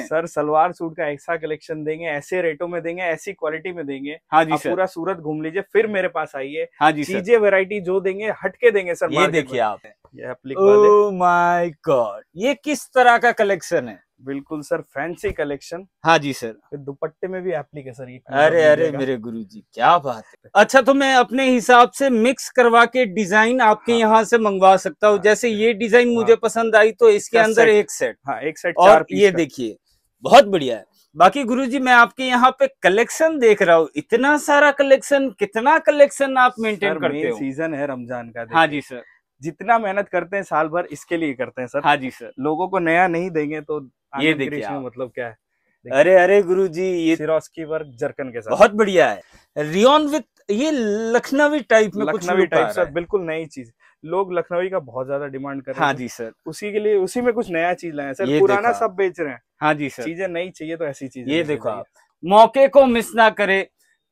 Sir salwar suit का ऐसा collection देंगे ऐसे रेटों में देंगे ऐसी क्वालिटी में देंगे हाँ जी सर पूरा सूरत घूम लीजिए फिर मेरे पास आइए हाँ जी चीजें वेराइटी जो देंगे हटके देंगे सर ये देखिए आप ये माय गॉड oh ये किस तरह का कलेक्शन है बिल्कुल सर फैंसी कलेक्शन हाँ जी सर दुपट्टे में भी एप्लीक है सर ये अरे अरे मेरे गुरु जी क्या बात है अच्छा तो मैं अपने हिसाब से मिक्स करवा के डिजाइन आपके हाँ। यहाँ से मंगवा सकता हूँ हाँ। जैसे ये डिजाइन मुझे हाँ। पसंद आई तो इसके अंदर एक सेट हाँ एक सेट और ये देखिए बहुत बढ़िया है बाकी गुरुजी मैं आपके यहाँ पे कलेक्शन देख रहा हूँ इतना सारा कलेक्शन कितना कलेक्शन आप मेंटेन करते हो सीजन है रमजान का हाँ जी सर जितना मेहनत करते हैं साल भर इसके लिए करते हैं सर हाँ जी सर लोगों को नया नहीं देंगे तो ये देखिए मतलब क्या है अरे अरे गुरुजी ये सिरोस्की वर्क जरकन के साथ बहुत बढ़िया है रियोन विथ ये लखनवी टाइप में लखनवी टाइप सर बिल्कुल नई चीज लोग लखनवी का बहुत ज्यादा डिमांड कर रहे हाँ हैं हाँ जी सर उसी के लिए उसी में कुछ नया चीज लाए सर पुराना सब बेच रहे हैं हाँ जी सर चीजें नहीं चाहिए तो ऐसी चीज ये देखो आप मौके को मिस ना करे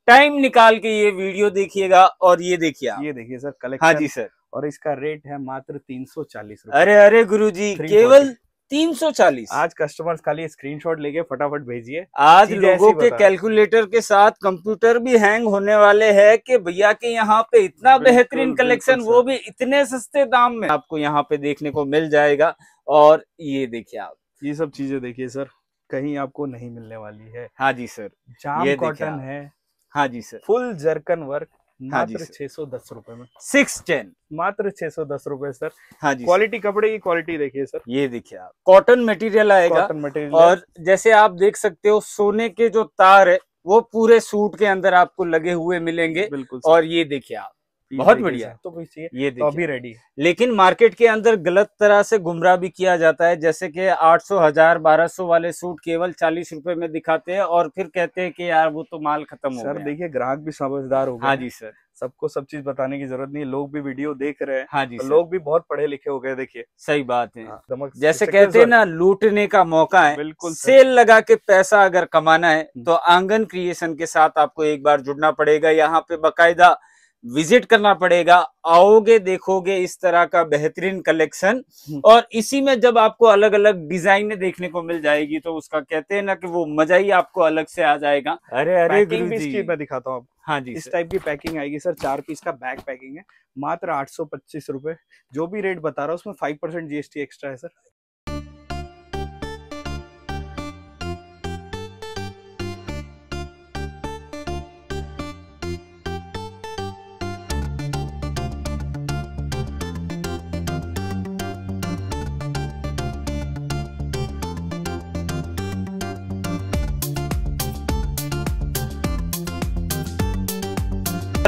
टाइम निकाल के ये वीडियो देखिएगा और ये देखिए आप ये देखिए सर कलेक्शन हाँ जी सर और इसका रेट है मात्र तीन सौ चालीस अरे अरे गुरु जी केवल तीन सौ चालीस आज कस्टमर्स खाली स्क्रीनशॉट लेके फटाफट भेजिए आज लोगों के कैलकुलेटर के साथ कंप्यूटर भी हैंग होने वाले है कि भैया के यहाँ पे इतना बेहतरीन कलेक्शन वो भी इतने सस्ते दाम में आपको यहाँ पे देखने को मिल जाएगा और ये देखिए आप ये सब चीजें देखिए सर कहीं आपको नहीं मिलने वाली है हाँ जी सर जाम कॉटन है हाँ जी सर फुल जर्कन वर्क हाँ मात्र छह सौ दस रूपए में सिक्स टेन मात्र छह सौ दस रूपए सर हाँ जी क्वालिटी कपड़े की क्वालिटी देखिए सर ये देखिए आप कॉटन मटेरियल आएगा कॉटन मटेरियल और जैसे आप देख सकते हो सोने के जो तार है वो पूरे सूट के अंदर आपको लगे हुए मिलेंगे बिल्कुल और ये देखिए आप बहुत बढ़िया तो ये तो अभी रेडी लेकिन मार्केट के अंदर गलत तरह से गुमराह भी किया जाता है जैसे कि 800 हजार 1200 वाले सूट केवल चालीस रुपए में दिखाते हैं और फिर कहते हैं कि यार वो तो माल खत्म हो सर देखिए ग्राहक भी समझदार होगा हाँ जी सर सबको सब चीज बताने की जरूरत नहीं लोग भी वीडियो देख रहे हैं हाँ जी तो लोग भी बहुत पढ़े लिखे हो गए देखिए सही बात है हाँ, जैसे कहते हैं ना लूटने का मौका है बिल्कुल सेल लगा के पैसा अगर कमाना है हम्म। तो आंगन क्रिएशन के साथ आपको एक बार जुड़ना पड़ेगा यहाँ पे बकायदा विजिट करना पड़ेगा आओगे देखोगे इस तरह का बेहतरीन कलेक्शन हम्म। और इसी में जब आपको अलग अलग डिजाइने देखने को मिल जाएगी तो उसका कहते हैं ना कि वो मजा ही आपको अलग से आ जाएगा अरे अरे इसकी मैं दिखाता हूँ हाँ जी इस टाइप की पैकिंग आएगी सर चार पीस का बैग पैकिंग है मात्र आठ सौ पच्चीस रुपए जो भी रेट बता रहा हूँ उसमें फाइव परसेंट जीएसटी एक्स्ट्रा है सर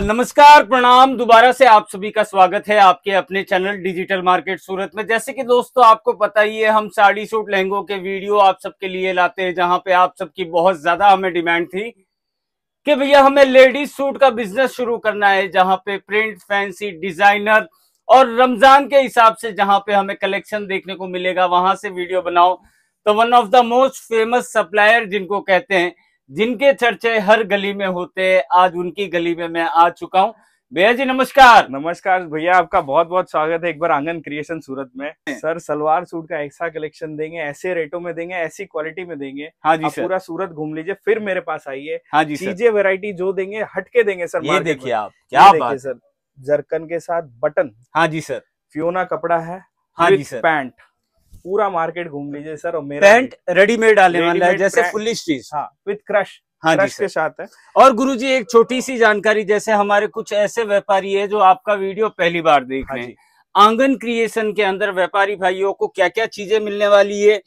नमस्कार प्रणाम दोबारा से आप सभी का स्वागत है आपके अपने चैनल डिजिटल मार्केट सूरत में जैसे कि दोस्तों आपको पता ही है हम साड़ी सूट लहंगों के वीडियो आप सबके लिए लाते हैं जहां पे आप सबकी बहुत ज्यादा हमें डिमांड थी कि भैया हमें लेडीज सूट का बिजनेस शुरू करना है जहां पे प्रिंट फैंसी डिजाइनर और रमजान के हिसाब से जहां पे हमें कलेक्शन देखने को मिलेगा वहां से वीडियो बनाओ तो one of the most famous supplier जिनको कहते हैं जिनके चर्चे हर गली में होते आज उनकी गली में मैं आ चुका हूँ भैया जी नमस्कार नमस्कार भैया आपका बहुत बहुत स्वागत है एक बार आंगन क्रिएशन सूरत में हाँ। सर सलवार सूट का ऐसा कलेक्शन देंगे ऐसे रेटों में देंगे ऐसी क्वालिटी में देंगे हाँ जी सर पूरा सूरत घूम लीजिए फिर मेरे पास आइए हाँ जी चीजें वेरायटी जो देंगे हटके देंगे सर ये देखिए आप क्या बात सर जरकन के साथ बटन हाँ जी सर फ्योना कपड़ा है हाँ जी सर पैंट पूरा मार्केट घूम लीजिए सर और मेरा पैंट रेडीमेड आने वाला है जैसे फुल्ली स्टीच हाँ विद क्रश हाँ क्रश के साथ है और गुरुजी एक छोटी सी जानकारी जैसे हमारे कुछ ऐसे व्यापारी है जो आपका वीडियो पहली बार देख हाँ रहे हैं आंगन क्रिएशन के अंदर व्यापारी भाइयों को क्या क्या चीजें मिलने वाली है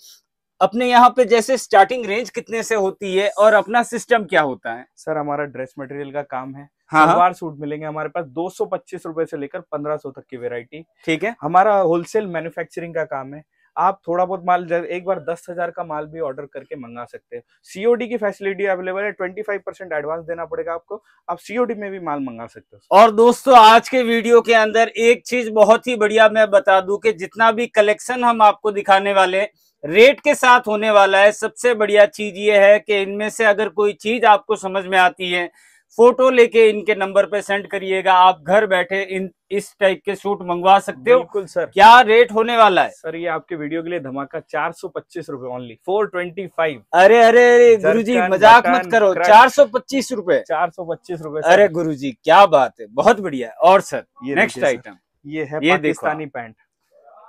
अपने यहाँ पे जैसे स्टार्टिंग रेंज कितने से होती है और अपना सिस्टम क्या होता है सर हमारा ड्रेस मटेरियल का काम है हाँ, हाँ। सूट मिलेंगे हमारे पास दो सौ पच्चीस से लेकर पंद्रह सौ तक की वेरायटी ठीक है हमारा होलसेल मैन्युफैक्चरिंग का काम है आप थोड़ा बहुत माल एक बार दस हजार का माल भी ऑर्डर करके मंगा सकते हैं सीओडी की फैसिलिटी अवेलेबल है ट्वेंटी फाइव परसेंट एडवांस देना पड़ेगा आपको आप सीओडी में भी माल मंगा सकते हो और दोस्तों आज के वीडियो के अंदर एक चीज बहुत ही बढ़िया मैं बता दू की जितना भी कलेक्शन हम आपको दिखाने वाले रेट के साथ होने वाला है सबसे बढ़िया चीज ये है कि इनमें से अगर कोई चीज आपको समझ में आती है फोटो लेके इनके नंबर पे सेंड करिएगा आप घर बैठे इन इस टाइप के सूट मंगवा सकते हो बिल्कुल सर क्या रेट होने वाला है सर ये आपके वीडियो के लिए धमाका चार सौ पच्चीस रूपए ओनली फोर ट्वेंटी फाइव अरे अरे अरे गुरु जी मजाक मत करो चार सौ पच्चीस रूपए चार सौ पच्चीस रूपए अरे गुरु जी क्या बात है बहुत बढ़िया और सर ये नेक्स्ट आइटम ये है ये पाकिस्तानी पैंट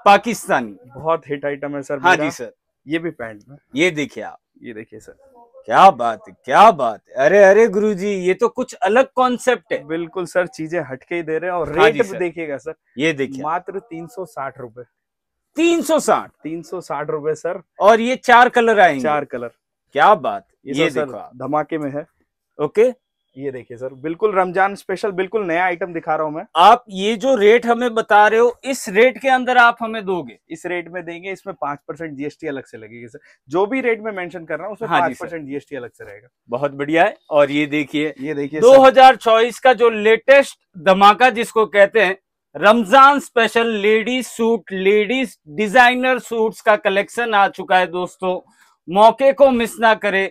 पाकिस्तानी बहुत हिट आइटम है सर हाँ जी सर ये भी पैंट ये देखिए आप ये देखिए सर क्या बात है क्या बात है अरे अरे गुरुजी ये तो कुछ अलग कॉन्सेप्ट है बिल्कुल सर चीजें हटके ही दे रहे हैं और रेट हाँ देखिएगा सर ये देखिए मात्र तीन सौ साठ रूपए तीन सौ साठ तीन सौ साठ रूपए सर और ये चार कलर आएंगे चार कलर क्या बात ये, ये तो देखो धमाके में है ओके ये देखिए सर बिल्कुल रमजान स्पेशल बिल्कुल नया आइटम दिखा रहा हूँ मैं आप ये जो रेट हमें बता रहे हो इस रेट के अंदर आप हमें दोगे इस रेट में देंगे इसमें पांच परसेंट जीएसटी अलग से लगेगी सर जो भी रेट में मेंशन कर रहा हूँ उसमें हाँ पांच परसेंट जीएसटी अलग से रहेगा बहुत बढ़िया है और ये देखिए ये देखिए दो का जो लेटेस्ट धमाका जिसको कहते हैं Ramzan special ladies suit ladies designer suit का कलेक्शन आ चुका है दोस्तों मौके को मिस ना करे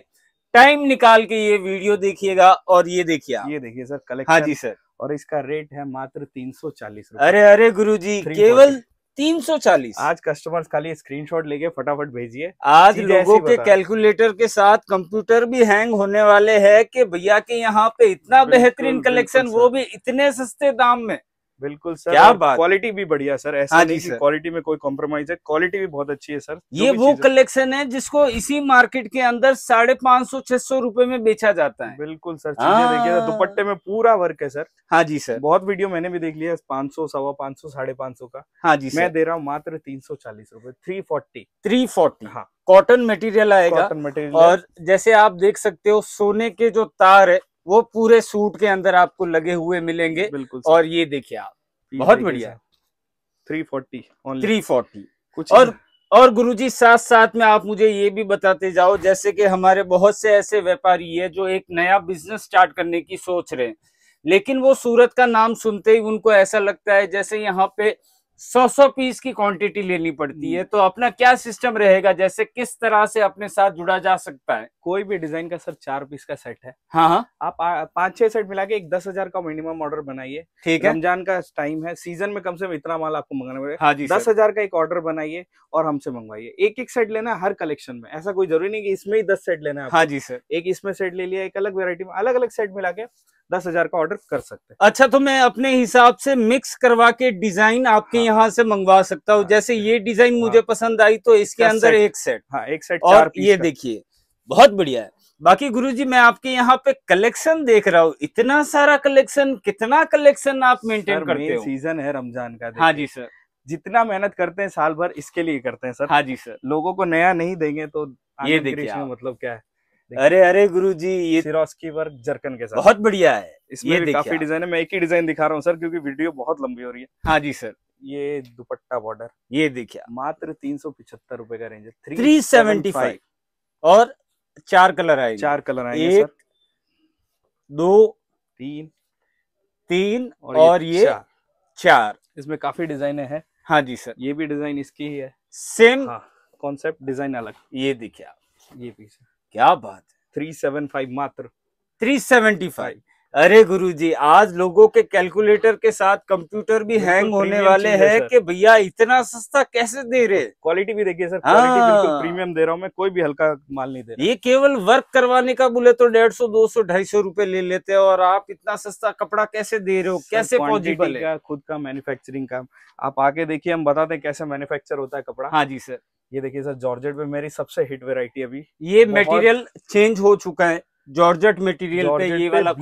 टाइम निकाल के ये वीडियो देखिएगा और ये देखिए ये देखिए सर कलेक्शन हाँ जी सर और इसका रेट है मात्र तीन सौ चालीस अरे अरे गुरु जी केवल तीन सौ चालीस आज कस्टमर्स खाली स्क्रीनशॉट लेके फटाफट भेजिए आज लोगों के कैलकुलेटर के साथ कंप्यूटर भी हैंग होने वाले हैं कि भैया के यहाँ पे इतना बेहतरीन कलेक्शन वो भी इतने सस्ते दाम में बिल्कुल सर क्या बात क्वालिटी भी बढ़िया सर ऐसा हाँ नहीं सर क्वालिटी में कोई कॉम्प्रोमाइज है क्वालिटी भी बहुत अच्छी है सर ये वो कलेक्शन है जिसको इसी मार्केट के अंदर साढ़े पांच सौ छह सौ रूपये में बेचा जाता है बिल्कुल सर हाँ। देखिए दुपट्टे में पूरा वर्क है सर हाँ जी सर बहुत वीडियो मैंने भी देख लिया पांच सौ सवा पांच सौ साढ़े पाँच सौ का हाँ जी मैं दे रहा हूँ मात्र तीन सौ चालीस रूपए थ्री फोर्टी थ्री फोर्टी हाँ कॉटन मटेरियल आएगा कॉटन मटेरियल और जैसे आप देख सकते हो सोने के जो तार है वो पूरे सूट के अंदर आपको लगे हुए मिलेंगे बिल्कुल और ये देखिए आप बहुत बढ़िया थ्री फोर्टी थ्री फोर्टी कुछ और और गुरुजी साथ साथ में आप मुझे ये भी बताते जाओ जैसे कि हमारे बहुत से ऐसे व्यापारी है जो एक नया बिजनेस स्टार्ट करने की सोच रहे हैं लेकिन वो सूरत का नाम सुनते ही उनको ऐसा लगता है जैसे यहाँ पे सौ सौ पीस की क्वांटिटी लेनी पड़ती है हम्म। तो अपना क्या सिस्टम रहेगा जैसे किस तरह से अपने साथ जुड़ा जा सकता है कोई भी डिजाइन का सर चार पीस का सेट है हाँ, हाँ। आप पांच छह सेट मिला के एक दस हजार का मिनिमम ऑर्डर बनाइए ठीक है रमजान का टाइम है सीजन में कम से कम इतना माल आपको मंगाना पड़ेगा हाँ जी दस हजार का एक ऑर्डर बनाइए और हमसे मंगवाइए एक एक सेट लेना हर कलेक्शन में ऐसा कोई जरूरी नहीं की इसमें ही दस सेट लेना है हाँ जी सर एक इसमें सेट ले लिया एक अलग वेरायटी में अलग अलग सेट मिला के दस हजार का ऑर्डर कर सकते हैं अच्छा तो मैं अपने हिसाब से मिक्स करवा के डिजाइन आपके हाँ, यहाँ से मंगवा सकता हूँ हाँ, जैसे ये डिजाइन हाँ, मुझे पसंद आई तो इसके अंदर सेट, एक सेट हाँ एक सेट और ये देखिए बहुत बढ़िया है बाकी गुरुजी मैं आपके यहाँ पे कलेक्शन देख रहा हूँ इतना सारा कलेक्शन कितना कलेक्शन आप मेंटेन करते हो सीजन है रमजान का हाँ जी सर जितना मेहनत करते हैं साल भर इसके लिए करते हैं सर हाँ जी सर लोगों को नया नहीं देंगे तो ये देखिए मतलब क्या है अरे अरे गुरु जी ये वर्क जर्कन के साथ बहुत बढ़िया है इसमें भी काफी डिजाइन है मैं एक ही डिजाइन दिखा रहा हूँ सर क्योंकि वीडियो बहुत लंबी हो रही है हाँ जी सर ये दुपट्टा बॉर्डर ये देखिए मात्र तीन सौ पिछहत्तर रूपए का रेंज है थ्री सेवेंटी फाइव और चार कलर आए चार कलर आए एक दो तीन तीन और, ये, ये चार इसमें काफी डिजाइने हैं हाँ जी सर ये भी डिजाइन इसकी ही है सेम कॉन्सेप्ट डिजाइन अलग ये देखिए आप ये पीस क्या बात थ्री सेवन फाइव मात्र थ्री सेवेंटी फाइव अरे गुरुजी आज लोगों के कैलकुलेटर के साथ कंप्यूटर भी हैंग होने वाले हैं कि भैया इतना सस्ता कैसे दे रहे क्वालिटी भी देखिए सर हाँ। प्रीमियम दे रहा हूँ मैं कोई भी हल्का माल नहीं दे रहा ये केवल वर्क करवाने का बोले तो डेढ़ सौ दो सौ ढाई सौ रूपए ले लेते हैं और आप इतना सस्ता कपड़ा कैसे दे रहे हो कैसे पॉजिटिव खुद का मैन्युफेक्चरिंग का आप आके देखिए हम बताते हैं कैसे मैन्युफेक्चर होता है कपड़ा हाँ जी सर ये देखिए सर जॉर्जेट में मेरी सबसे हिट वेराइटी अभी ये मटेरियल चेंज हो चुका है जॉर्जेट मटेरियल पे ये वाला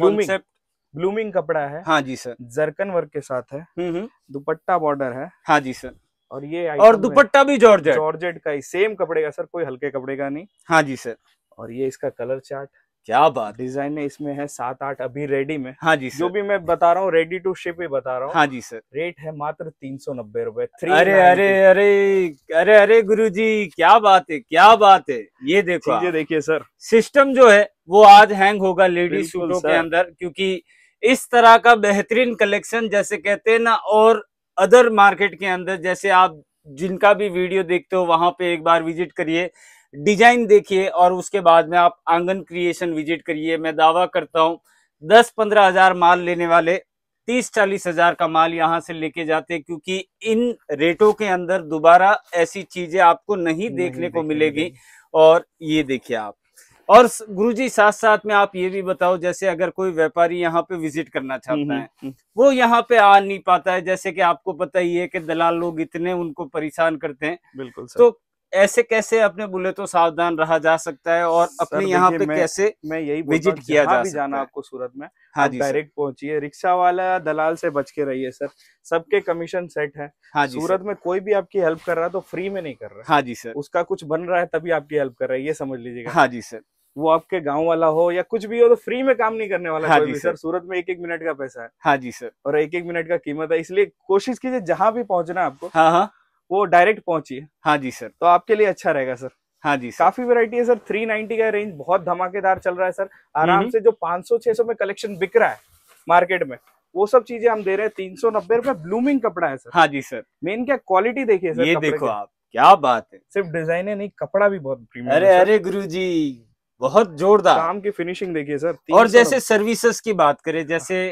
ब्लूमिंग कपड़ा है हाँ जी सर जरकन वर्क के साथ है हम्म, हम्म। दुपट्टा बॉर्डर है हाँ जी सर और ये और दुपट्टा भी जॉर्जेट जॉर्जेट का ही सेम कपड़े का सर कोई हल्के कपड़े का नहीं हाँ जी सर और ये इसका कलर चार्ट क्या बात डिजाइन इसमें है सात आठ अभी रेडी में हाँ जी सर। जो भी मैं बता रहा हूँ रेडी टू शिप ही बता रहा हूँ हाँ जी सर रेट है मात्र तीन सौ नब्बे रूपए अरे अरे अरे अरे अरे गुरु जी क्या बात है क्या बात है ये देखो ये देखिए सर सिस्टम जो है वो आज हैंग होगा लेडीज सूटों के अंदर क्योंकि इस तरह का बेहतरीन कलेक्शन जैसे कहते हैं ना और अदर मार्केट के अंदर जैसे आप जिनका भी वीडियो देखते हो वहां पे एक बार विजिट करिए डिजाइन देखिए और उसके बाद में आप आंगन क्रिएशन विजिट करिए मैं दावा करता हूँ दस पंद्रह हजार माल लेने वाले तीस चालीस हजार का माल यहाँ से लेके जाते क्योंकि इन रेटों के अंदर दोबारा ऐसी चीजें आपको नहीं देखने नहीं को मिलेगी और ये देखिए आप और गुरुजी साथ साथ में आप ये भी बताओ जैसे अगर कोई व्यापारी यहाँ पे विजिट करना हम्म, चाहता हम्म, है हम्म। वो यहाँ पे आ नहीं पाता है जैसे कि आपको पता ही है कि दलाल लोग इतने उनको परेशान करते हैं बिल्कुल तो ऐसे कैसे अपने बोले तो सावधान रहा जा सकता है और अपने यहाँ पे मैं, कैसे मैं यही विजिट किया जा भी जाना आपको सूरत में हाँ जी डायरेक्ट पहुंचिए रिक्शा वाला दलाल से बच के रहिए सर सबके कमीशन सेट है हाँ जी सूरत में कोई भी आपकी हेल्प कर रहा तो फ्री में नहीं कर रहा हाँ जी सर उसका कुछ बन रहा है तभी आपकी हेल्प कर रहा है ये समझ लीजिएगा हाँ जी सर वो आपके गांव वाला हो या कुछ भी हो तो फ्री में काम नहीं करने वाला हाँ जी सर सूरत में एक एक मिनट का पैसा है हाँ जी सर और एक एक मिनट का कीमत है इसलिए कोशिश कीजिए जहां भी पहुंचना है आपको हाँ हाँ वो डायरेक्ट पहुंचिए हाँ जी सर तो आपके लिए अच्छा रहेगा सर हाँ जी काफी वेरायटी है सर 390 का रेंज बहुत धमाकेदार चल रहा है सर आराम हम्म। से जो 500-600 में कलेक्शन बिक रहा है मार्केट में वो सब चीजें हम दे रहे हैं तीन सौ नब्बे रुपए ब्लूमिंग कपड़ा है सर हाँ जी सर मेन क्या क्वालिटी देखिए सर ये देखो आप क्या बात है सिर्फ डिजाइन है नहीं कपड़ा भी बहुत प्रीमियम अरे अरे गुरु जी बहुत जोरदार काम की फिनिशिंग देखिए सर और जैसे सर्विसेज की बात करें जैसे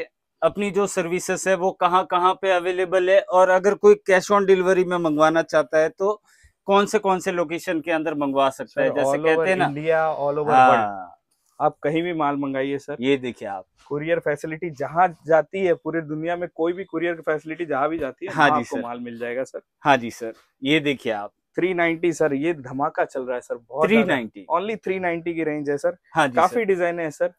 अपनी जो सर्विसेस है वो कहाँ कहाँ पे अवेलेबल है और अगर कोई कैश ऑन डिलीवरी में मंगवाना चाहता है तो कौन से कौन से लोकेशन के अंदर मंगवा सकता है जैसे कहते हैं ना इंडिया ऑल ओवर हाँ। आप कहीं भी माल मंगाइए सर ये देखिए आप कुरियर फैसिलिटी जहाँ जाती है पूरी दुनिया में कोई भी कुरियर फैसिलिटी जहाँ भी जाती है हाँ जी सर माल मिल जाएगा सर हाँ जी सर ये देखिए आप 390 सर ये धमाका चल रहा है सर बहुत 390 ओनली 390 की रेंज है सर हाँ जी काफी डिजाइन है सर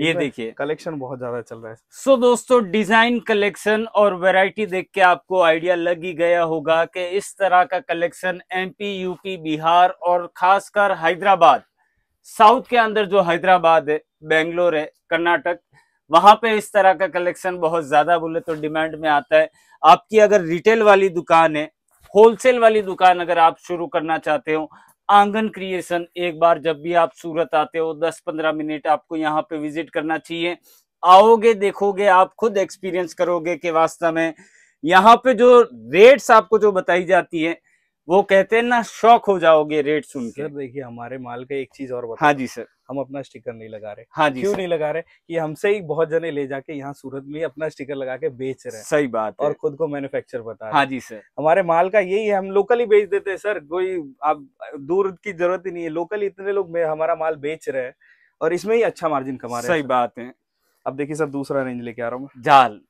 ये देखिए कलेक्शन बहुत ज्यादा चल रहा है सो so, दोस्तों डिजाइन कलेक्शन और वैरायटी देख के आपको आइडिया लग ही गया होगा कि इस तरह का कलेक्शन एमपी यूपी बिहार और खासकर हैदराबाद साउथ के अंदर जो हैदराबाद है बेंगलोर है कर्नाटक वहां पे इस तरह का कलेक्शन बहुत ज्यादा बोले तो डिमांड में आता है आपकी अगर रिटेल वाली दुकान है होलसेल वाली दुकान अगर आप शुरू करना चाहते हो आंगन क्रिएशन एक बार जब भी आप सूरत आते हो 10-15 मिनट आपको यहाँ पे विजिट करना चाहिए आओगे देखोगे आप खुद एक्सपीरियंस करोगे कि वास्तव में यहाँ पे जो रेट्स आपको जो बताई जाती है वो कहते हैं ना शौक हो जाओगे रेट सुन के देखिए हमारे माल का एक चीज और बता हाँ जी सर हम अपना स्टिकर नहीं लगा रहे हाँ जी क्यों नहीं लगा रहे कि हमसे ही बहुत जने ले जाके यहाँ सूरत में अपना स्टिकर लगा के बेच रहे हैं सही बात और खुद को मैन्युफैक्चर बता रहे हाँ जी सर हमारे माल का यही है हम लोकली बेच देते हैं सर कोई आप दूर की जरूरत ही नहीं है लोकली इतने लोग हमारा माल बेच रहे हैं और इसमें ही अच्छा मार्जिन कमा रहे हैं सही बात है अब देखिये सर दूसरा रेंज लेके आ रहा हूँ जाल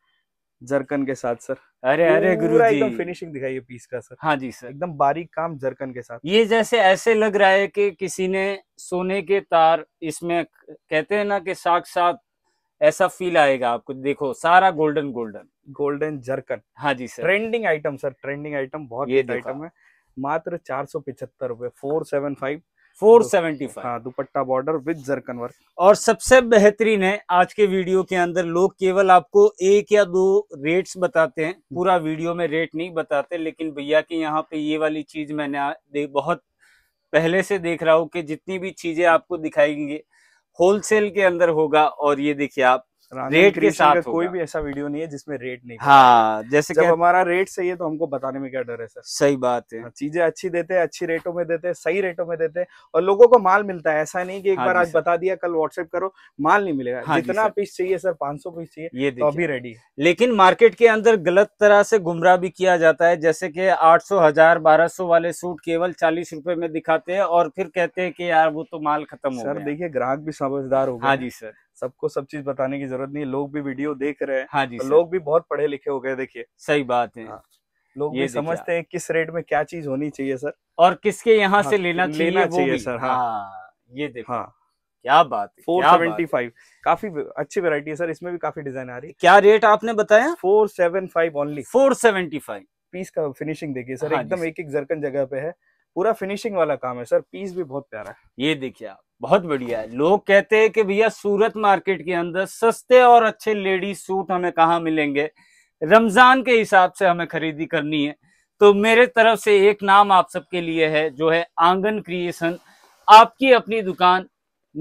जरकन के साथ सर अरे अरे गुरु जी एकदम फिनिशिंग दिखाई है पीस का सर हाँ जी सर एकदम बारीक काम जरकन के साथ ये जैसे ऐसे लग रहा है कि किसी ने सोने के तार इसमें कहते हैं ना कि साक्षात ऐसा फील आएगा आपको देखो सारा गोल्डन गोल्डन गोल्डन जरकन हाँ जी sir trending item sir trending item बहुत आइटम है मात्र चार सौ पिछहत्तर रूपए four seven five four seventy five हाँ dupatta border with zircon work और सबसे बेहतरीन है आज के वीडियो के अंदर लोग केवल आपको एक या दो रेट्स बताते हैं हम्म। पूरा वीडियो में रेट नहीं बताते लेकिन भैया के यहाँ पे ये वाली चीज मैंने बहुत पहले से देख रहा हूँ कि जितनी भी चीजें आपको दिखाएंगे होलसेल के अंदर होगा और ये देखिए आप रेट के साथ कोई भी ऐसा वीडियो नहीं है जिसमें रेट नहीं हाँ जैसे जब हमारा रेट सही है तो हमको बताने में क्या डर है सर सही बात है हाँ, चीजें अच्छी देते हैं अच्छी रेटों में देते हैं सही रेटों में देते हैं और लोगों को माल मिलता है ऐसा नहीं कि एक हाँ बार आज बता दिया कल व्हाट्सएप करो माल नहीं मिलेगा हाँ जितना पीस चाहिए सर पांच सौ पीस चाहिए ये तो अभी रेडी लेकिन मार्केट के अंदर गलत तरह से गुमराह भी किया जाता है जैसे की आठ सौ हजार बारह सौ वाले सूट केवल चालीस रूपए में दिखाते हैं और फिर कहते हैं कि यार वो तो माल खत्म हो सर देखिए ग्राहक भी समझदार होगा हाँ जी सर सबको सब चीज बताने की जरूरत नहीं है लोग भी वीडियो देख रहे हैं हाँ जी तो लोग भी बहुत पढ़े लिखे हो गए देखिए सही बात है हाँ। लोग ये समझते हैं किस रेट में क्या चीज होनी चाहिए सर और किसके यहाँ हाँ, से लेना चाहिए लेना चाहिए सर हाँ।, हाँ, ये देखो हाँ क्या बात है फोर सेवेंटी फाइव काफी अच्छी वेरायटी है सर इसमें भी काफी डिजाइन आ रही है क्या रेट आपने बताया four seven five only four seventy five piece का फिनिशिंग देखिए सर हाँ एकदम एक एक जरकन जगह पे है पूरा फिनिशिंग वाला काम है सर पीस भी बहुत प्यारा है ये देखिए आप बहुत बढ़िया है लोग कहते हैं कि भैया सूरत मार्केट के अंदर सस्ते और अच्छे लेडीज सूट हमें कहाँ मिलेंगे रमजान के हिसाब से हमें खरीदी करनी है तो मेरे तरफ से एक नाम आप सबके लिए है जो है आंगन क्रिएशन आपकी अपनी दुकान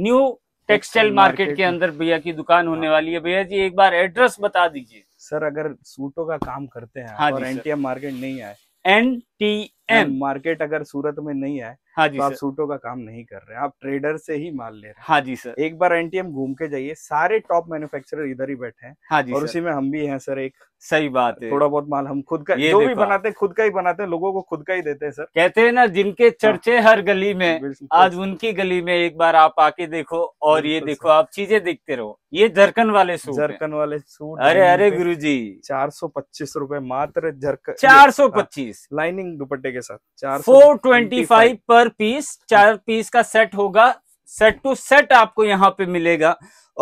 न्यू टेक्सटाइल मार्केट के अंदर भैया की दुकान होने हाँ। वाली है भैया जी एक बार एड्रेस बता दीजिए सर अगर सूटों का काम करते हैं हाँ और मार्केट नहीं आए एंड टी एम मार्केट अगर सूरत में नहीं है हाँ जी तो आप सूटों का काम नहीं कर रहे हैं आप ट्रेडर से ही माल ले रहे हैं हाँ जी सर एक बार एनटीएम घूम के जाइए सारे टॉप मैन्युफैक्चरर इधर ही बैठे हैं हाँ जी और उसी में हम भी हैं सर एक सही बात है थोड़ा बहुत माल हम खुद का जो भी बनाते हैं खुद का ही बनाते हैं लोगों को खुद का ही देते हैं सर कहते हैं ना जिनके हाँ। चर्चे हर गली में आज उनकी गली में एक बार आप आके देखो और ये देखो आप चीजें देखते रहो ये झरकन वाले सूट झरकन वाले सूट अरे अरे गुरु जी चार सौ पच्चीस रूपए मात्र झरकन चार सौ हाँ, पच्चीस लाइनिंग लाइनिंग दुपट्टे के साथ चार four twenty five per piece चार पीस का सेट होगा सेट टू सेट आपको यहाँ पे मिलेगा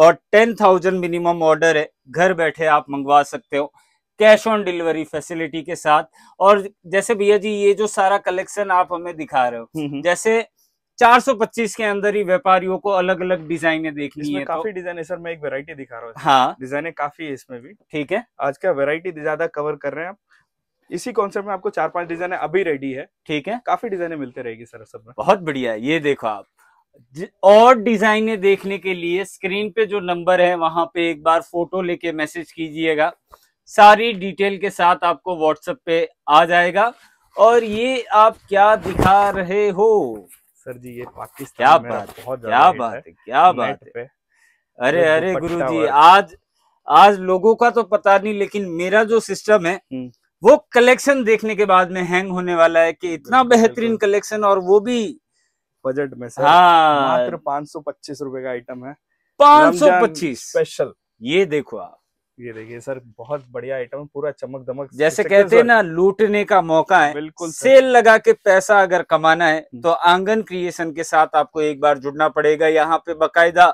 और टेन थाउजेंड मिनिमम ऑर्डर है घर बैठे आप मंगवा सकते हो कैश ऑन डिलीवरी फैसिलिटी के साथ और जैसे भैया जी ये जो सारा कलेक्शन आप हमें दिखा रहे हो हम्म, हम्म। जैसे 425 के अंदर ही व्यापारियों को अलग अलग डिजाइने देखनी है तो- काफी तो। डिजाइन है सर मैं एक वैरायटी दिखा रहा हूँ हाँ डिजाइने काफी है इसमें भी ठीक है आज क्या वैरायटी ज्यादा कवर कर रहे हैं आप इसी कॉन्सेप्ट में आपको चार पांच डिजाइन अभी रेडी है ठीक है काफी डिजाइने मिलते रहेगी सर सब में बहुत बढ़िया ये देखो आप और डिजाइने देखने के लिए स्क्रीन पे जो नंबर है वहां पे एक बार फोटो लेके मैसेज कीजिएगा सारी डिटेल के साथ आपको व्हाट्सएप पे आ जाएगा और ये आप क्या दिखा रहे हो सर जी ये पाकिस्तान क्या बात बहुत क्या बात है क्या बात है अरे अरे गुरु जी आज आज लोगों का तो पता नहीं लेकिन मेरा जो सिस्टम है हम्म। वो कलेक्शन देखने के बाद में हैंग होने वाला है कि इतना बेहतरीन कलेक्शन और वो भी बजट में सर हाँ मात्र पाँच रुपए का आइटम है पांच सौ पच्चीस स्पेशल ये देखो आप ये देखिए सर बहुत बढ़िया आइटम है पूरा चमक दमक जैसे कहते हैं ना लूटने का मौका है बिल्कुल सेल लगा के पैसा अगर कमाना है हम्म। तो आंगन क्रिएशन के साथ आपको एक बार जुड़ना पड़ेगा यहाँ पे बकायदा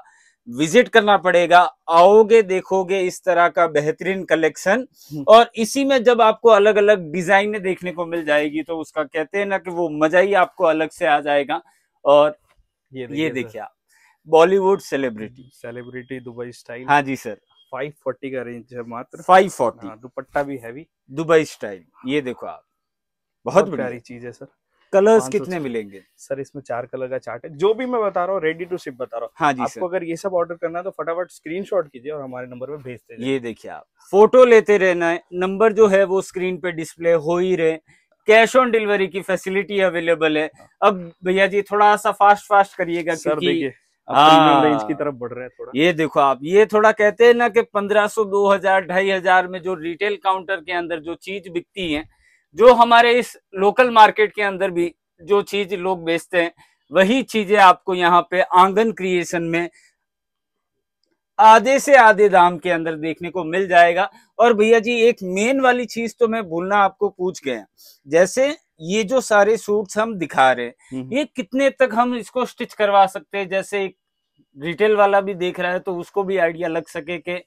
विजिट करना पड़ेगा आओगे देखोगे इस तरह का बेहतरीन कलेक्शन हम्म। और इसी में जब आपको अलग अलग डिजाइने देखने को मिल जाएगी तो उसका कहते हैं ना कि वो मजा ही आपको अलग से आ जाएगा और ये ये देखिए आप Bollywood celebrity hmm, celebrity Dubai style हाँ जी सर 540 का रेंज है मात्र 540 फोर्टी हाँ, दुपट्टा भी हैवी दुबई स्टाइल ये देखो आप बहुत, बहुत प्यारी चीज है सर कलर्स कितने मिलेंगे सर इसमें चार कलर का चार्ट है जो भी मैं बता रहा हूँ रेडी टू शिप बता रहा हूँ हाँ जी आपको अगर ये सब ऑर्डर करना है तो फटाफट स्क्रीन कीजिए और हमारे नंबर पे भेजते हैं ये देखिए आप फोटो लेते रहना है नंबर जो है वो स्क्रीन पे डिस्प्ले हो ही रहे कैश ऑन डिलीवरी की फैसिलिटी अवेलेबल है हाँ। अब भैया जी थोड़ा सा फास्ट फास्ट करिएगा देखिए रेंज की हाँ। तरफ बढ़ रहे हैं थोड़ा ये देखो आप ये थोड़ा कहते हैं ना कि 1500 2000 ढाई हजार में जो रिटेल काउंटर के अंदर जो चीज बिकती है जो हमारे इस लोकल मार्केट के अंदर भी जो चीज लोग बेचते हैं वही चीजें आपको यहाँ पे आंगन क्रिएशन में आधे से आधे दाम के अंदर देखने को मिल जाएगा और भैया जी एक मेन वाली चीज तो मैं भूलना आपको पूछ गया जैसे ये जो सारे सूट्स हम दिखा रहे हैं हम्म। ये कितने तक हम इसको स्टिच करवा सकते हैं जैसे एक रिटेल वाला भी देख रहा है तो उसको भी आइडिया लग सके कि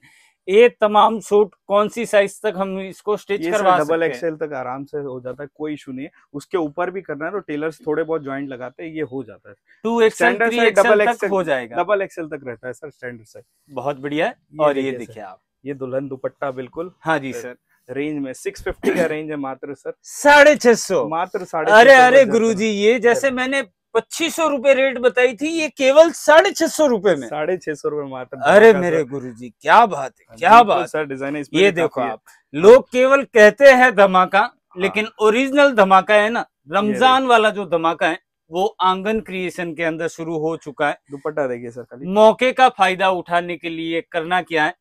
ये तमाम सूट कौन सी साइज तक हम इसको स्टिच करवा सकते डबल एक्सेल तक आराम से हो जाता है कोई इशू नहीं है उसके ऊपर भी करना है तो टेलर थोड़े बहुत ज्वाइंट लगाते हैं ये हो जाता है टू एक्सएल डबल एक्सएल हो जाएगा डबल एक्सेल तक रहता है सर स्टैंडर्ड साइज बहुत बढ़िया है और ये देखिए आप ये दुल्हन दुपट्टा बिल्कुल हाँ जी सर रेंज में 650 का रेंज है मात्र सर साढ़े छह सौ मात्र साढ़े अरे अरे गुरुजी ये जैसे मैंने पच्चीस सौ रूपये रेट बताई थी ये केवल साढ़े छह सौ रूपये में साढ़े छह सौ रूपये मात्र अरे मेरे गुरु जी क्या बात है क्या बात सर डिजाइन ये देखो आप लोग केवल कहते हैं धमाका हाँ। लेकिन ओरिजिनल धमाका है ना रमजान वाला जो धमाका है वो आंगन क्रिएशन के अंदर शुरू हो चुका है दुपट्टा देखिए सर खाली मौके का फायदा उठाने के लिए करना क्या है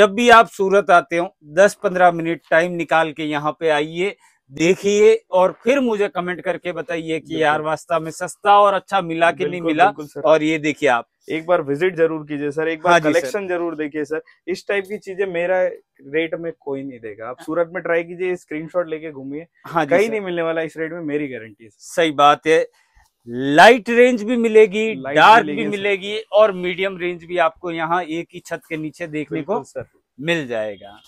जब भी आप सूरत आते हो 10-15 मिनट टाइम निकाल के यहाँ पे आइए देखिए और फिर मुझे कमेंट करके बताइए कि यार वास्तव में सस्ता और अच्छा मिला कि नहीं मिला और ये देखिए आप एक बार विजिट जरूर कीजिए सर एक बार हाँ कलेक्शन जरूर देखिए सर इस टाइप की चीजें मेरा रेट में कोई नहीं देगा आप सूरत में ट्राई कीजिए स्क्रीनशॉट लेके घूमिए हाँ कहीं नहीं मिलने वाला इस रेट में मेरी गारंटी सही बात है लाइट रेंज भी मिलेगी डार्क भी मिलेगी और मीडियम रेंज भी आपको यहाँ एक ही छत के नीचे देखने को मिल जाएगा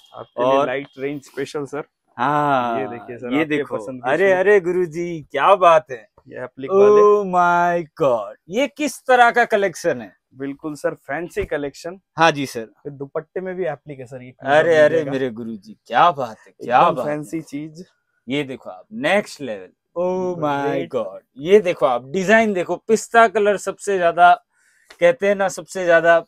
और लाइट रेंज स्पेशल सर हाँ ये देखिए सर ये देखो अरे अरे गुरुजी क्या बात है ये माय गॉड oh ये किस तरह का कलेक्शन है बिल्कुल सर फैंसी कलेक्शन हाँ जी सर दुपट्टे में भी एप्लीकेशन सर ये अरे अरे मेरे गुरुजी क्या बात है क्या बात फैंसी चीज ये देखो आप next level oh my god ये देखो आप डिजाइन देखो पिस्ता कलर सबसे ज्यादा कहते हैं ना सबसे ज्यादा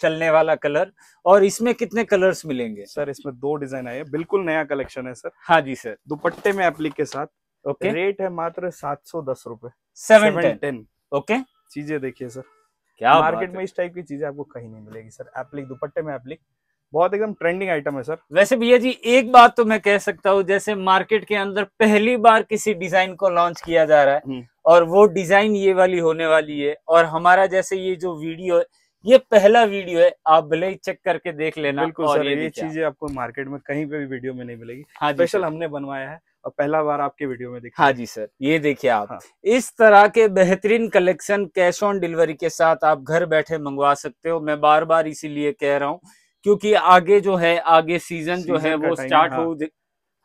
चलने वाला कलर और इसमें कितने कलर्स मिलेंगे सर इसमें दो डिजाइन आए बिल्कुल नया कलेक्शन है सर हाँ जी सर दुपट्टे में एप्लिक के साथ ओके okay. रेट है मात्र सात सौ दस रूपए सेवन टेन ओके चीजें देखिए सर क्या मार्केट में इस टाइप की चीजें आपको कहीं नहीं मिलेगी सर एप्लिक दुपट्टे में एप्लिक बहुत एकदम ट्रेंडिंग आइटम है सर वैसे भैया जी एक बात तो मैं कह सकता हूँ जैसे मार्केट के अंदर पहली बार किसी डिजाइन को लॉन्च किया जा रहा है हम्म। और वो डिजाइन ये वाली होने वाली है और हमारा जैसे ये जो वीडियो ये पहला वीडियो है आप भले ही चेक करके देख लेना बिल्कुल सर ये, ये चीजें आपको मार्केट में कहीं पे भी वीडियो में नहीं मिलेगी हाँ स्पेशल हमने बनवाया है और पहला बार आपके वीडियो में देखा हाँ जी सर ये देखिए आप हाँ। इस तरह के बेहतरीन कलेक्शन कैश ऑन डिलीवरी के साथ आप घर बैठे मंगवा सकते हो मैं बार बार इसीलिए कह रहा हूँ क्योंकि आगे जो है आगे सीजन जो है वो स्टार्ट हाँ। हो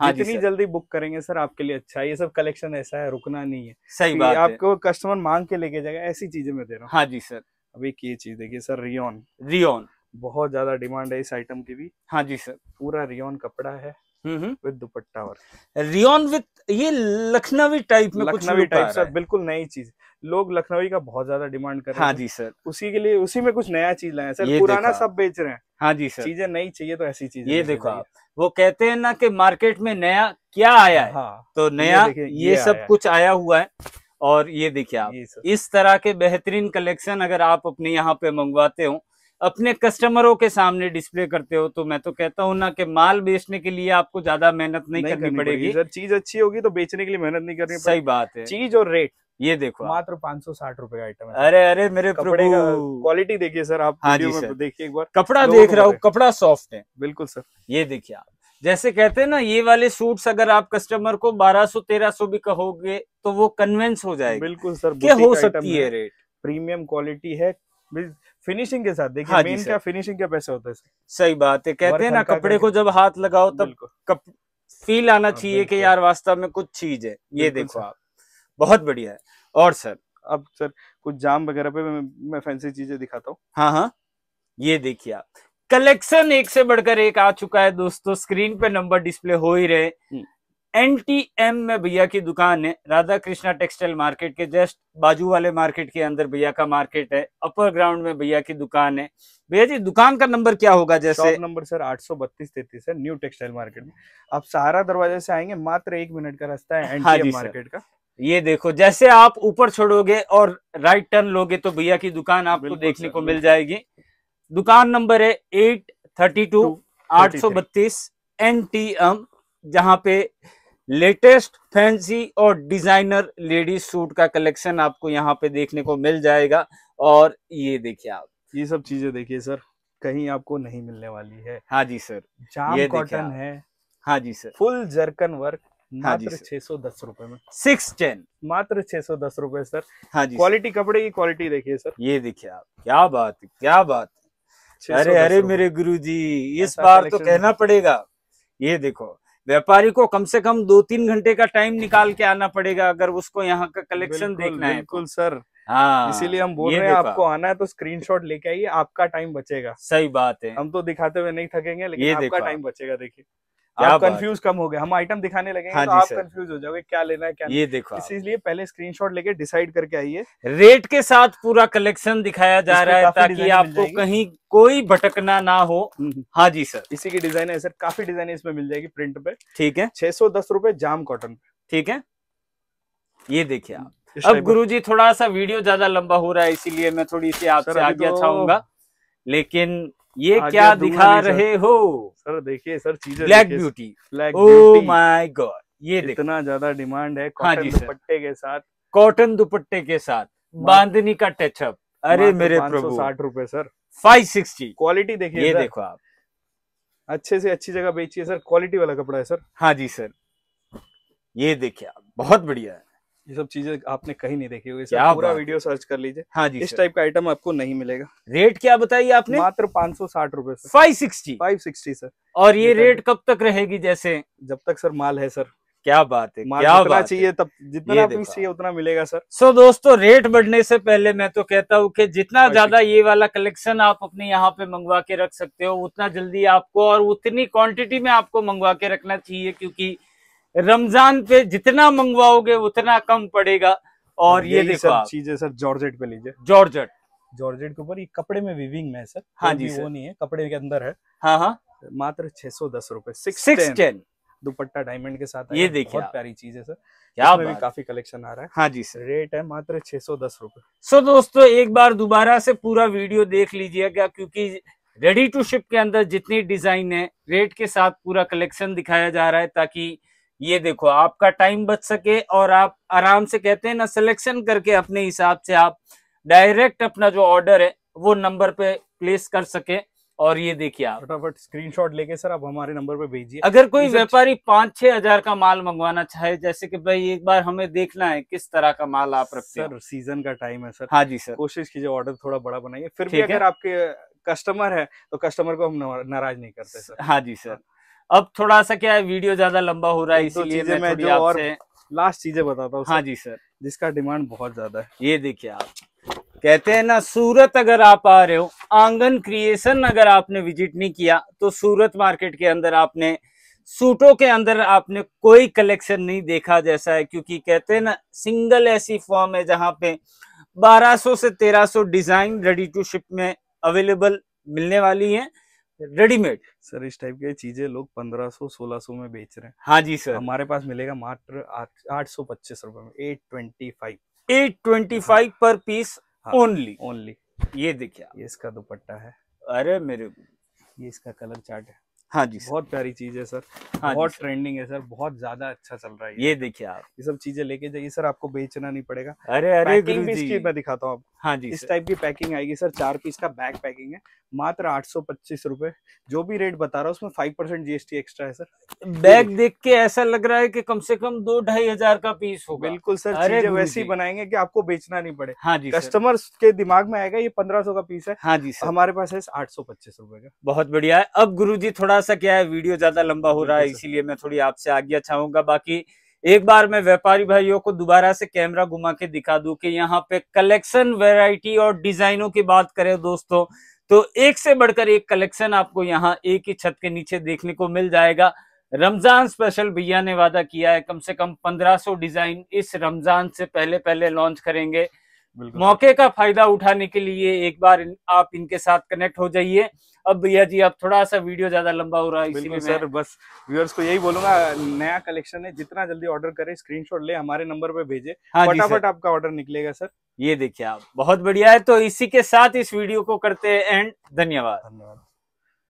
हाँ जितनी जल्दी बुक करेंगे सर आपके लिए अच्छा है ये सब कलेक्शन ऐसा है रुकना नहीं है सही बात आपको कस्टमर मांग के लेके जाएगा ऐसी चीजें मैं दे रहा हूँ हाँ जी सर अभी की चीज देखिए सर रियोन रियोन बहुत ज्यादा डिमांड है इस आइटम की भी हाँ जी सर पूरा रियोन कपड़ा है हम्म, हम्म। विद दुपट्टा और रियोन विद ये लखनवी टाइप में लखनवी टाइप सर बिल्कुल नई चीज लोग लखनवी का बहुत ज्यादा डिमांड कर रहे हाँ हैं हाँ जी सर उसी के लिए उसी में कुछ नया चीज लाए सर पुराना सब बेच रहे हैं हाँ जी सर चीजें नई चाहिए तो ऐसी चीज ये देखो आप वो कहते हैं ना कि मार्केट में नया क्या आया है हाँ, तो नया ये, ये, ये सब कुछ आया हुआ है और ये देखिए आप इस तरह के बेहतरीन कलेक्शन अगर आप अपने यहाँ पे मंगवाते हो अपने कस्टमरों के सामने डिस्प्ले करते हो तो मैं तो कहता हूँ ना कि माल बेचने के लिए आपको ज्यादा मेहनत नहीं, नहीं करनी, पड़ेगी सर चीज अच्छी होगी तो बेचने के लिए मेहनत नहीं करनी सही बात है चीज और रेट ये देखो मात्र पाँच सौ साठ रूपए का आइटम है अरे अरे मेरे कपड़े का क्वालिटी देखिए सर आप हाँ देखिए एक बार कपड़ा देख रहा हूँ कपड़ा सॉफ्ट है बिल्कुल सर ये देखिए आप जैसे कहते हैं ना ये वाले सूट अगर आप कस्टमर को 1200 1300 भी कहोगे तो वो कन्वेंस हो जाएगा बिल्कुल सर क्या हो सकती है रेट प्रीमियम क्वालिटी है फिनिशिंग के साथ देखिए हाँ मेन क्या फिनिशिंग क्या पैसे होते हैं सही बात है कहते हैं ना कपड़े को जब हाथ लगाओ तब कप, फील आना हाँ, चाहिए कि यार वास्तव में कुछ चीज है ये देखो आप बहुत बढ़िया है और सर अब सर कुछ जाम वगैरह पे मैं, मैं फैंसी चीजें दिखाता हूँ हाँ हाँ ये देखिए आप कलेक्शन एक से बढ़कर एक आ चुका है दोस्तों स्क्रीन पे नंबर डिस्प्ले हो ही रहे एम हम्म। में भैया की दुकान है राधा कृष्णा टेक्सटाइल मार्केट के जस्ट बाजू वाले मार्केट के अंदर भैया का मार्केट है अपर ग्राउंड में भैया की दुकान है भैया जी दुकान का नंबर क्या होगा जैसे नंबर सर आठ सौ बत्तीस है न्यू टेक्सटाइल मार्केट में आप सहारा दरवाजे से आएंगे मात्र एक मिनट का रास्ता है हाँ मार्केट का ये देखो जैसे आप ऊपर छोड़ोगे और राइट टर्न लोगे तो भैया की दुकान आपको देखने को मिल जाएगी दुकान नंबर है एट थर्टी टू आठ सौ बत्तीस एन टी एम जहाँ पे लेटेस्ट फैंसी और डिजाइनर लेडीज सूट का कलेक्शन आपको यहाँ पे देखने को मिल जाएगा और ये देखिए आप ये सब चीजें देखिए सर कहीं आपको नहीं मिलने वाली है हाँ जी सर ये कॉटन है हाँ जी सर फुल जर्कन वर्क हाँ मात्र छह सौ दस रूपए में सिक्स टेन मात्र छह सौ दस रूपए सर हाँ जी क्वालिटी कपड़े की क्वालिटी देखिए सर ये देखिए आप क्या बात क्या बात अरे अरे मेरे गुरु जी इस बार तो कहना पड़ेगा ये देखो व्यापारी को कम से कम दो तीन घंटे का टाइम निकाल के आना पड़ेगा अगर उसको यहाँ का कलेक्शन देखना है तो। बिल्कुल सर हाँ इसीलिए हम बोल रहे हैं आपको आना है तो स्क्रीनशॉट लेके आइए आपका टाइम बचेगा सही बात है हम तो दिखाते हुए नहीं थकेंगे लेकिन आपका टाइम बचेगा देखिए आप कंफ्यूज कम हो गए हम आइटम दिखाने लगे हाँ तो आप कंफ्यूज हो जाओगे क्या लेना है क्या ये देखो इसीलिए पहले स्क्रीनशॉट लेके डिसाइड करके आइए रेट के साथ पूरा कलेक्शन दिखाया जा रहा है ताकि आपको कहीं कोई भटकना ना हो हम्म, हम्म। हाँ जी सर इसी की डिजाइन है सर काफी डिजाइन इसमें मिल जाएगी प्रिंट पे ठीक है छह सौ जाम कॉटन ठीक है ये देखिए आप अब गुरुजी थोड़ा सा वीडियो ज्यादा लंबा हो रहा है इसीलिए मैं थोड़ी सी आपसे आगे तो अच्छा लेकिन ये क्या दिखा रहे हो सर देखिए सर चीजें black beauty black oh my god ये इतना ज्यादा डिमांड है हाँ दुपट्टे के साथ कॉटन दुपट्टे के साथ बांधनी का टचअप अरे तो मेरे प्रभु साठ रुपए सर फाइव सिक्सटी क्वालिटी देखिए ये देखो आप अच्छे से अच्छी जगह बेचिए सर क्वालिटी वाला कपड़ा है सर हाँ जी सर ये देखिए आप बहुत बढ़िया है ये सब चीजें आपने कहीं नहीं देखी होगी पूरा वीडियो सर्च कर लीजिए हाँ जी इस टाइप का आइटम आपको नहीं मिलेगा रेट क्या बताइए आपने मात्र पांच सौ साठ रूपए five sixty five sixty sir और ये रेट कब तक रहेगी जैसे जब तक सर माल है सर क्या बात है क्या बात चाहिए तब जितना चाहिए उतना मिलेगा सर सो दोस्तों रेट बढ़ने से पहले मैं तो कहता हूँ कि जितना ज्यादा ये वाला कलेक्शन आप अपने यहाँ पे मंगवा के रख सकते हो उतना जल्दी आपको और उतनी क्वांटिटी में आपको मंगवा के रखना चाहिए क्योंकि रमजान पे जितना मंगवाओगे उतना कम पड़ेगा और ये देखो चीजें सर जॉर्जेट पे लीजिए जॉर्जेट जॉर्जेट के ऊपर ये कपड़े में विविंग में सर हाँ जी वो नहीं है कपड़े के अंदर है हाँ हाँ मात्र छह सौ दस रूपए दुपट्टा डायमंड के साथ ये देखिए बहुत प्यारी चीज है सर क्या भी काफी कलेक्शन आ रहा है हाँ जी सर रेट है मात्र छह सौ दस रूपए सो दोस्तों एक बार दोबारा से पूरा वीडियो देख लीजिएगा क्योंकि रेडी टू शिप के अंदर जितनी डिजाइन है रेट के साथ पूरा कलेक्शन दिखाया जा रहा है ताकि ये देखो आपका टाइम बच सके और आप आराम से कहते हैं ना सिलेक्शन करके अपने हिसाब से आप डायरेक्ट अपना जो ऑर्डर है वो नंबर पे प्लेस कर सके और ये देखिए आप फटाफट स्क्रीनशॉट लेके सर आप हमारे नंबर पे भेजिए अगर कोई व्यापारी पांच छह हजार का माल मंगवाना चाहे जैसे कि भाई एक बार हमें देखना है किस तरह का माल आप रखते सर सीजन का टाइम है सर हाँ जी सर कोशिश कीजिए ऑर्डर थोड़ा बड़ा बनाइए फिर भी अगर आपके कस्टमर है तो कस्टमर को हम नाराज नहीं करते सर हाँ जी सर अब थोड़ा सा क्या है वीडियो ज्यादा लंबा हो रहा है इसीलिए मैं जो और लास्ट चीजें बताता हूँ हाँ जी सर जिसका डिमांड बहुत ज्यादा है ये देखिए आप कहते हैं ना सूरत अगर आप आ रहे हो आंगन क्रिएशन अगर आपने विजिट नहीं किया तो सूरत मार्केट के अंदर आपने सूटों के अंदर आपने कोई कलेक्शन नहीं देखा जैसा है क्योंकि कहते हैं ना सिंगल ऐसी फॉर्म है जहां पे 1200 से 1300 डिजाइन रेडी टू शिप में अवेलेबल मिलने वाली है रेडीमेड सर इस टाइप की चीजें लोग 1500 1600 में बेच रहे हैं हाँ जी सर हमारे पास मिलेगा मात्र आठ सौ पच्चीस रूपए में eight twenty five eight twenty five हाँ। पर पीस ओनली हाँ, ओनली ये देखिए ये इसका दुपट्टा है अरे मेरे ये इसका कलर चार्ट है हाँ जी बहुत प्यारी चीज है सर हाँ बहुत ट्रेंडिंग है सर बहुत ज्यादा अच्छा चल रहा है ये देखिए आप ये सब चीजें लेके जाइए सर आपको बेचना नहीं पड़ेगा अरे अरे मैं दिखाता हूँ आपको हाँ जी इस टाइप की पैकिंग आएगी सर चार पीस का बैग पैकिंग है मात्र आठ सौ पच्चीस रूपए जो भी रेट बता रहा हूँ उसमें फाइव परसेंट जीएसटी एक्स्ट्रा है सर बैग देख के ऐसा लग रहा है कि कम से कम दो ढाई हजार का पीस होगा बिल्कुल सर चीजें ही बनाएंगे कि आपको बेचना नहीं पड़े हाँ जी कस्टमर के दिमाग में आएगा ये पंद्रह सौ का पीस है हाँ जी सर हमारे पास है आठ सौ पच्चीस का बहुत बढ़िया है अब गुरु जी थोड़ा सा क्या है वीडियो ज्यादा लंबा हो रहा है इसीलिए मैं थोड़ी आपसे आज्ञा अच्छा चाहूंगा बाकी एक बार मैं व्यापारी भाइयों को दोबारा से कैमरा घुमा के दिखा दूं कि यहाँ पे कलेक्शन वैरायटी और डिजाइनों की बात करें दोस्तों तो एक से बढ़कर एक कलेक्शन आपको यहाँ एक ही छत के नीचे देखने को मिल जाएगा रमजान स्पेशल भैया ने वादा किया है कम से कम पंद्रह डिजाइन इस रमजान से पहले पहले लॉन्च करेंगे मौके का फायदा उठाने के लिए एक बार इन, आप इनके साथ कनेक्ट हो जाइए अब भैया जी अब थोड़ा सा वीडियो ज्यादा लंबा हो रहा है इसलिए सर बस व्यूअर्स को यही बोलूंगा नया कलेक्शन है जितना जल्दी ऑर्डर करें स्क्रीनशॉट ले हमारे नंबर पे भेजे हाँ फटाफट आपका ऑर्डर निकलेगा सर ये देखिए आप बहुत बढ़िया है तो इसी के साथ इस वीडियो को करते हैं एंड धन्यवाद धन्यवाद